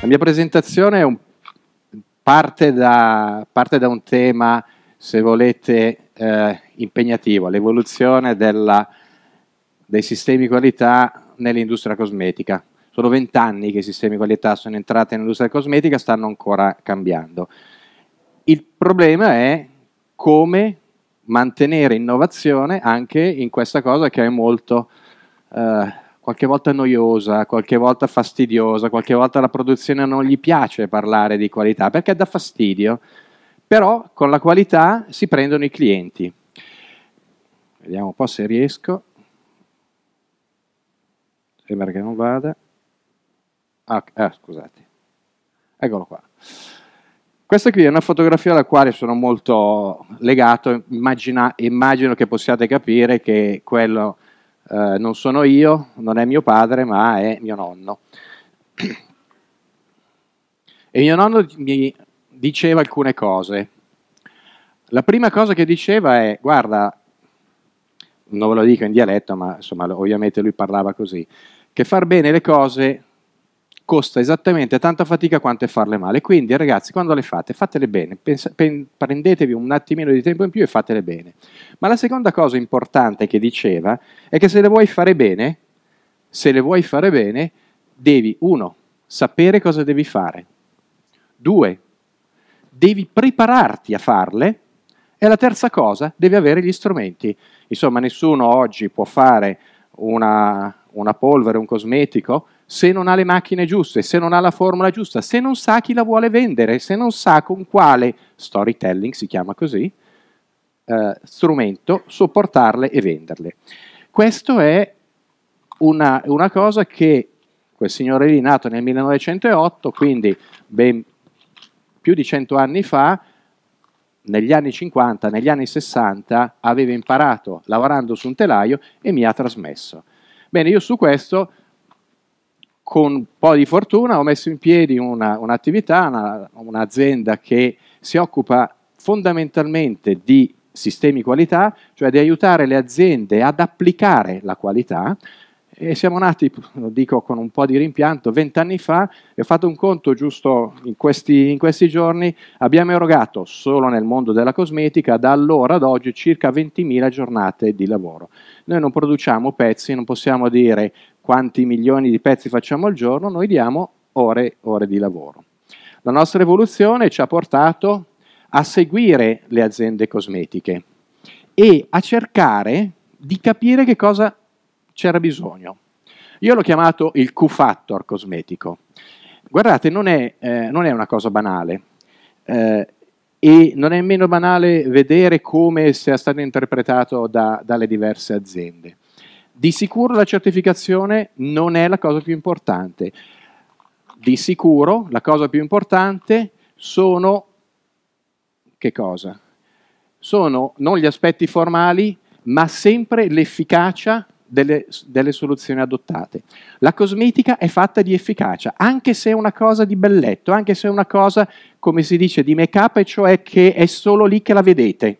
La mia presentazione un, parte, da, parte, da, un tema, se volete, eh, impegnativo, l'evoluzione dei sistemi di qualità nell'industria cosmetica. Sono vent'anni che i sistemi di qualità sono entrati nell'industria cosmetica, stanno ancora cambiando. Il problema è come mantenere innovazione anche in questa cosa che è molto eh, qualche volta noiosa, qualche volta fastidiosa, qualche volta la produzione non gli piace parlare di qualità perché dà fastidio, però con la qualità si prendono i clienti. Vediamo un po' se riesco. Sembra che non vada. Ah, ah scusate. Eccolo qua. Questa qui è una fotografia alla quale sono molto legato, immagina, immagino che possiate capire che quello eh, non sono io, non è mio padre, ma è mio nonno. E mio nonno mi diceva alcune cose. La prima cosa che diceva è, guarda, non ve lo dico in dialetto, ma insomma, ovviamente lui parlava così, che far bene le cose costa esattamente tanta fatica quanto è farle male. Quindi ragazzi, quando le fate, fatele bene, Pensa, pen, prendetevi un attimino di tempo in più e fatele bene. Ma la seconda cosa importante che diceva è che se le vuoi fare bene, se le vuoi fare bene, devi, uno, sapere cosa devi fare, due, devi prepararti a farle, e la terza cosa, devi avere gli strumenti. Insomma, nessuno oggi può fare una, una polvere, un cosmetico, se non ha le macchine giuste, se non ha la formula giusta, se non sa chi la vuole vendere, se non sa con quale storytelling, si chiama così, eh, strumento sopportarle e venderle. Questo è una, una cosa che quel signore lì nato nel 1908, quindi ben più di cento anni fa, negli anni 50, negli anni 60, aveva imparato lavorando su un telaio e mi ha trasmesso. Bene, io su questo con un po' di fortuna ho messo in piedi una, un'attività, una, un'azienda che si occupa fondamentalmente di sistemi qualità, cioè di aiutare le aziende ad applicare la qualità. E siamo nati, lo dico con un po' di rimpianto, vent'anni fa, e ho fatto un conto giusto in questi, in questi giorni, abbiamo erogato solo nel mondo della cosmetica da allora ad oggi circa 20.000 giornate di lavoro. Noi non produciamo pezzi, non possiamo dire quanti milioni di pezzi facciamo al giorno, noi diamo ore e ore di lavoro. La nostra evoluzione ci ha portato a seguire le aziende cosmetiche e a cercare di capire che cosa c'era bisogno. Io l'ho chiamato il Q-factor cosmetico. Guardate, non è, eh, non è una cosa banale eh, e non è nemmeno banale vedere come sia stato interpretato da, dalle diverse aziende. Di sicuro la certificazione non è la cosa più importante. Di sicuro la cosa più importante sono che cosa? Sono non gli aspetti formali, ma sempre l'efficacia delle, delle, soluzioni adottate. La cosmetica è fatta di efficacia, anche se è una cosa di belletto, anche se è una cosa, come si dice, di make-up, e cioè che è solo lì che la vedete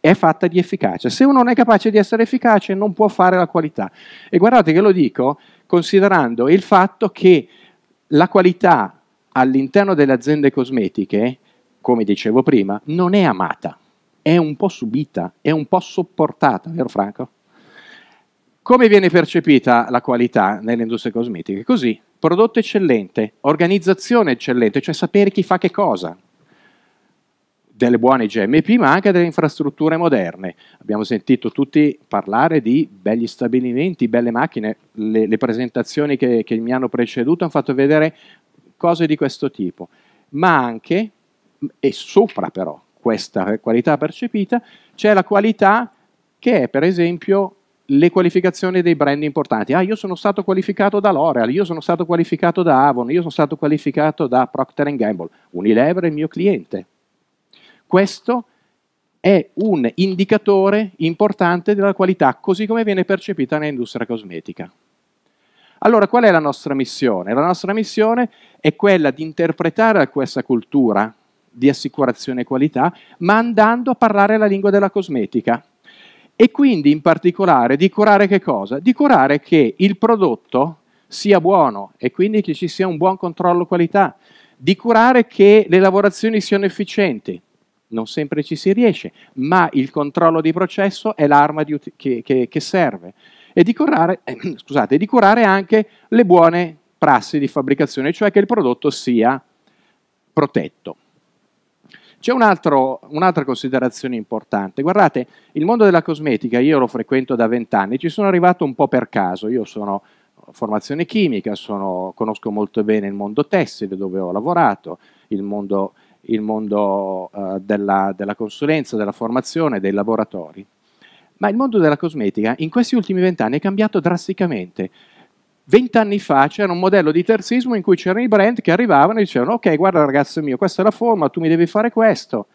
è fatta di efficacia. Se uno non è capace di essere efficace non può fare la qualità. E guardate che lo dico considerando il fatto che la qualità all'interno delle aziende cosmetiche, come dicevo prima, non è amata, è un po' subita, è un po' sopportata, vero Franco? Come viene percepita la qualità nelle industrie cosmetiche? Così, prodotto eccellente, organizzazione eccellente, cioè sapere chi fa che cosa, delle buone GMP, ma anche delle infrastrutture moderne. Abbiamo sentito tutti parlare di belli stabilimenti, belle macchine, le, le presentazioni che, che mi hanno preceduto hanno fatto vedere cose di questo tipo, ma anche, e sopra però questa qualità percepita, c'è la qualità che è per esempio le qualificazioni dei brand importanti. Ah, io sono stato qualificato da L'Oreal, io sono stato qualificato da Avon, io sono stato qualificato da Procter Gamble. Unilever è il mio cliente. Questo è un indicatore importante della qualità, così come viene percepita nell'industria cosmetica. Allora, qual è la nostra missione? La nostra missione è quella di interpretare questa cultura di assicurazione qualità, ma andando a parlare la lingua della cosmetica. E quindi, in particolare, di curare che cosa? Di curare che il prodotto sia buono e quindi che ci sia un buon controllo qualità, di curare che le lavorazioni siano efficienti, non sempre ci si riesce, ma il controllo di processo è l'arma che, che, che, serve. E di, curare, eh, scusate, di curare anche le buone prassi di fabbricazione, cioè che il prodotto sia protetto. C'è un'altra considerazione importante. Guardate, il mondo della cosmetica, io lo frequento da vent'anni, ci sono arrivato un po' per caso. Io sono formazione chimica, sono, conosco molto bene il mondo tessile dove ho lavorato, il mondo il mondo eh, della, della, consulenza, della formazione, dei laboratori. Ma il mondo della cosmetica in questi ultimi vent'anni è cambiato drasticamente. Vent'anni fa c'era un modello di terzismo in cui c'erano i brand che arrivavano e dicevano ok guarda ragazzo mio questa è la forma, tu mi devi fare questo.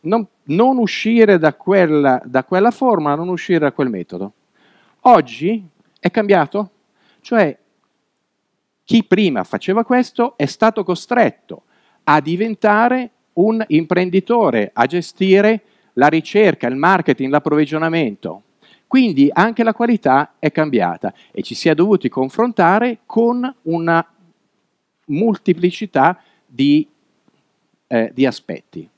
Non, non uscire da quella, da quella forma, non uscire da quel metodo. Oggi è cambiato, cioè chi prima faceva questo è stato costretto a diventare un imprenditore, a gestire la ricerca, il marketing, l'approvvigionamento. Quindi anche la qualità è cambiata e ci si è dovuti confrontare con una moltiplicità di, eh, di aspetti.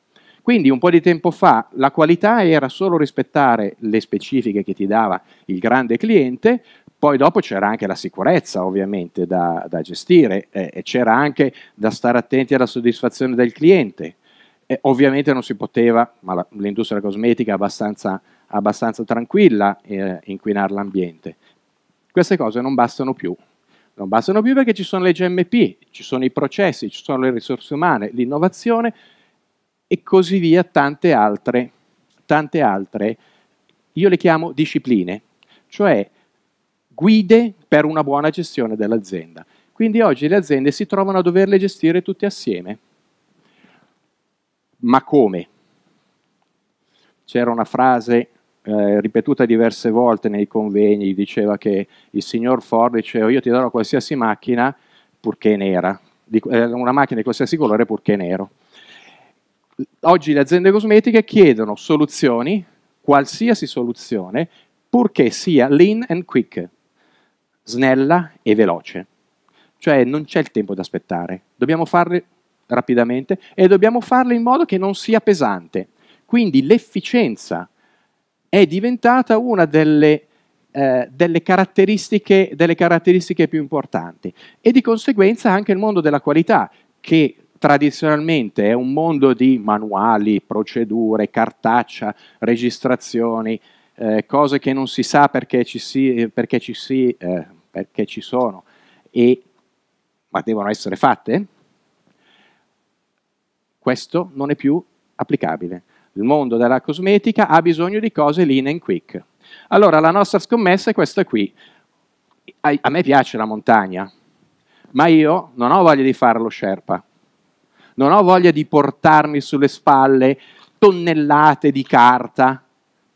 Quindi un po' di tempo fa la qualità era solo rispettare le specifiche che ti dava il grande cliente, poi dopo c'era anche la sicurezza ovviamente da, da gestire eh, e c'era anche da stare attenti alla soddisfazione del cliente. Eh, ovviamente non si poteva, ma la, l'industria cosmetica è abbastanza, abbastanza tranquilla, eh, inquinare l'ambiente. Queste cose non bastano più. Non bastano più perché ci sono le GMP, ci sono i processi, ci sono le risorse umane, l'innovazione e così via tante altre, tante altre, io le chiamo discipline, cioè guide per una buona gestione dell'azienda. Quindi oggi le aziende si trovano a doverle gestire tutte assieme. Ma come? C'era una frase eh, ripetuta diverse volte nei convegni, diceva che il signor Ford diceva oh, io ti darò qualsiasi macchina purché nera, eh, una macchina di qualsiasi colore purché nero oggi le aziende cosmetiche chiedono soluzioni, qualsiasi soluzione, purché sia lean and quick, snella e veloce. Cioè non c'è il tempo da aspettare, dobbiamo farle rapidamente e dobbiamo farle in modo che non sia pesante. Quindi l'efficienza è diventata una delle, eh, delle, caratteristiche, delle caratteristiche più importanti e di conseguenza anche il mondo della qualità che tradizionalmente è un mondo di manuali, procedure, cartaccia, registrazioni, eh, cose che non si sa perché ci, si, perché ci, si, eh, perché ci sono, e, ma devono essere fatte, questo non è più applicabile. Il mondo della cosmetica ha bisogno di cose lean and quick. Allora la nostra scommessa è questa qui. A, me piace la montagna, ma io non ho voglia di fare lo Sherpa non ho voglia di portarmi sulle spalle tonnellate di carta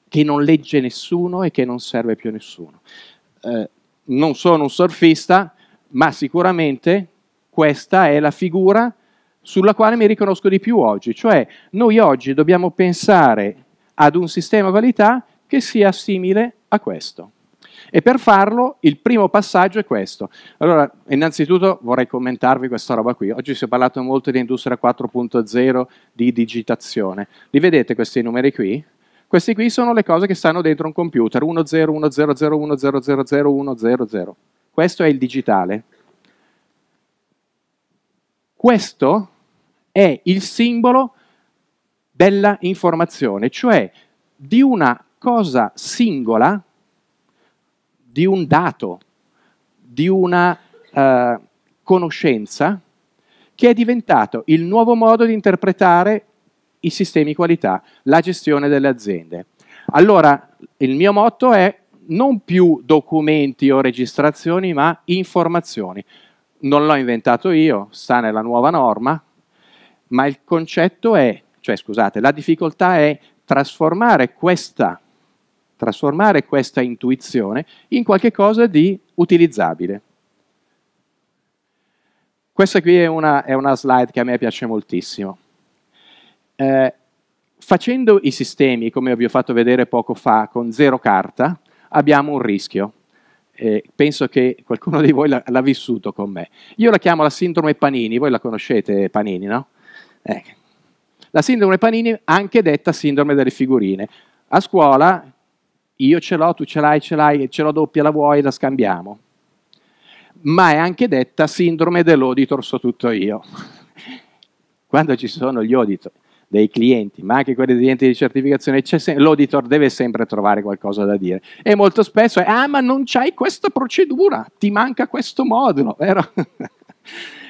che non legge nessuno e che non serve più a nessuno. Eh, non sono un surfista, ma sicuramente questa è la figura sulla quale mi riconosco di più oggi, cioè noi oggi dobbiamo pensare ad un sistema validità che sia simile a questo. E per farlo il primo passaggio è questo. Allora, innanzitutto vorrei commentarvi questa roba qui. Oggi si è parlato molto di industria 4.0, di digitazione. Li vedete questi numeri qui? Questi qui sono le cose che stanno dentro un computer, 101001000100. Questo è il digitale. Questo è il simbolo della informazione, cioè di una cosa singola di un dato, di una eh, conoscenza che è diventato il nuovo modo di interpretare i sistemi qualità, la gestione delle aziende. Allora, il mio motto è non più documenti o registrazioni, ma informazioni. Non l'ho inventato io, sta nella nuova norma, ma il concetto è, cioè scusate, la difficoltà è trasformare questa trasformare questa intuizione in qualcosa di utilizzabile. Questa qui è una, è una, slide che a me piace moltissimo. Eh, facendo i sistemi, come vi ho fatto vedere poco fa, con zero carta, abbiamo un rischio. Eh, penso che qualcuno di voi l'ha vissuto con me. Io la chiamo la sindrome Panini, voi la conoscete Panini, no? Eh. La sindrome Panini, anche detta sindrome delle figurine. A scuola io ce l'ho, tu ce l'hai, ce l'hai, ce l'ho doppia, la vuoi, la scambiamo. Ma è anche detta sindrome dell'auditor so tutto io. Quando ci sono gli auditor dei clienti, ma anche quelli degli enti di certificazione, se- l'auditor deve sempre trovare qualcosa da dire. E molto spesso è, ah ma non c'hai questa procedura, ti manca questo modulo, vero?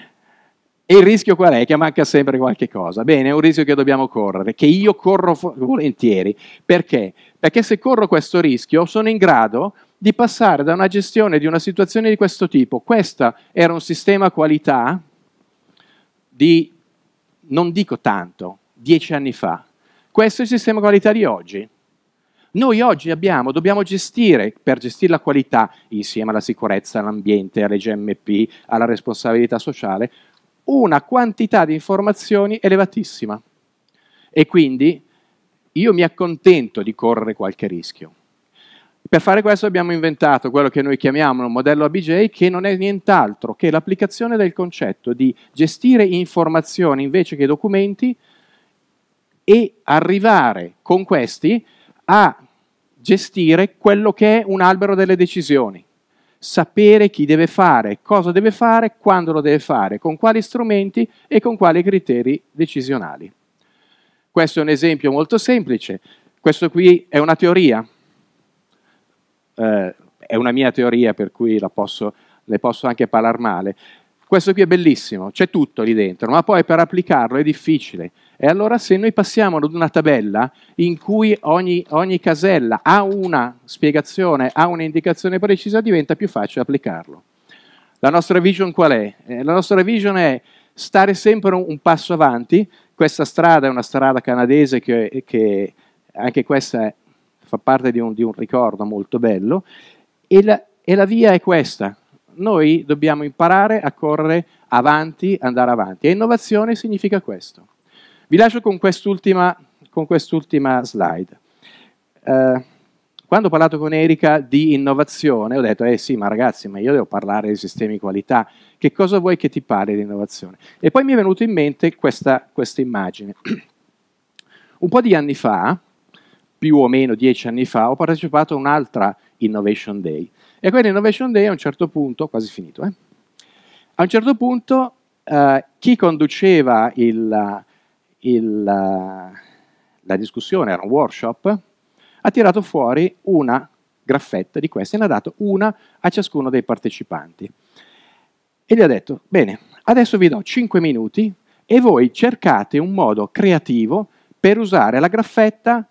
E il rischio qual è? Che manca sempre qualche cosa. Bene, è un rischio che dobbiamo correre, che io corro volentieri. Perché? Perché se corro questo rischio sono in grado di passare da una gestione di una situazione di questo tipo. Questo era un sistema qualità di, non dico tanto, dieci anni fa. Questo è il sistema qualità di oggi. Noi oggi abbiamo, dobbiamo gestire, per gestire la qualità, insieme alla sicurezza, all'ambiente, alle GMP, alla responsabilità sociale, una quantità di informazioni elevatissima e quindi io mi accontento di correre qualche rischio. Per fare questo abbiamo inventato quello che noi chiamiamo un modello ABJ che non è nient'altro che l'applicazione del concetto di gestire informazioni invece che documenti e arrivare con questi a gestire quello che è un albero delle decisioni sapere chi deve fare, cosa deve fare, quando lo deve fare, con quali strumenti e con quali criteri decisionali. Questo è un esempio molto semplice, questo qui è una teoria, eh, è una mia teoria per cui posso, le posso anche parlare male. Questo qui è bellissimo, c'è tutto lì dentro, ma poi per applicarlo è difficile. E allora se noi passiamo ad una tabella in cui ogni, ogni casella ha una spiegazione, ha un'indicazione precisa, diventa più facile applicarlo. La nostra vision qual è? Eh, la nostra vision è stare sempre un, un, passo avanti. Questa strada è una strada canadese che, che anche questa è, fa parte di un, di un, ricordo molto bello. E la, e la via è questa. Noi dobbiamo imparare a correre avanti, andare avanti. E innovazione significa questo. Vi lascio con quest'ultima, con quest'ultima slide. Eh, quando ho parlato con Erika di innovazione, ho detto, eh sì, ma ragazzi, ma io devo parlare di sistemi di qualità, che cosa vuoi che ti parli di innovazione? E poi mi è venuta in mente questa, questa immagine. Un po' di anni fa, più o meno dieci anni fa, ho partecipato a un'altra Innovation Day. E quell'Innovation Day a un certo punto, quasi finito, eh? a un certo punto eh, chi conduceva il, il, la discussione, era un workshop, ha tirato fuori una graffetta di queste, ne ha dato una a ciascuno dei partecipanti. E gli ha detto, bene, adesso vi do 5 minuti e voi cercate un modo creativo per usare la graffetta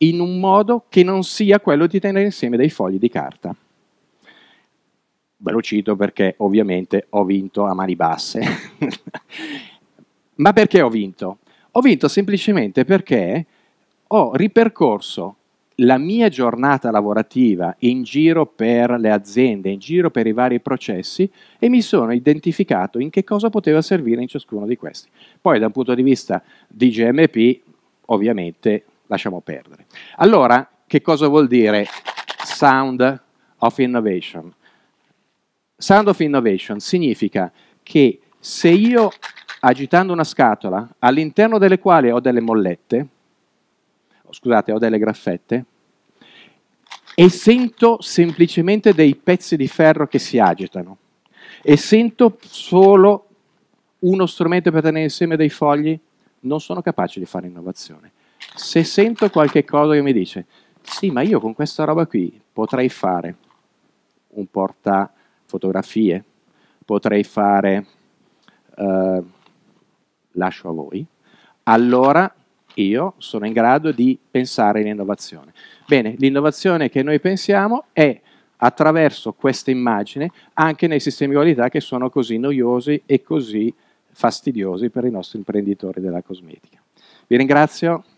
in un modo che non sia quello di tenere insieme dei fogli di carta. Ve lo cito perché ovviamente ho vinto a mani basse. Ma perché ho vinto? Ho vinto semplicemente perché ho ripercorso la mia giornata lavorativa in giro per le aziende, in giro per i vari processi e mi sono identificato in che cosa poteva servire in ciascuno di questi. Poi da un punto di vista di GMP, ovviamente lasciamo perdere. Allora, che cosa vuol dire Sound of Innovation? Sound of Innovation significa che se io agitando una scatola all'interno delle quali ho delle mollette, oh, scusate, ho delle graffette, e sento semplicemente dei pezzi di ferro che si agitano e sento solo uno strumento per tenere insieme dei fogli, non sono capace di fare innovazione. Se sento qualche cosa che mi dice, sì, ma io con questa roba qui potrei fare un portafotografie, potrei fare... Uh, lascio a voi, allora io sono in grado di pensare l'innovazione. Bene, l'innovazione che noi pensiamo è attraverso questa immagine anche nei sistemi di qualità che sono così noiosi e così fastidiosi per i nostri imprenditori della cosmetica. Vi ringrazio.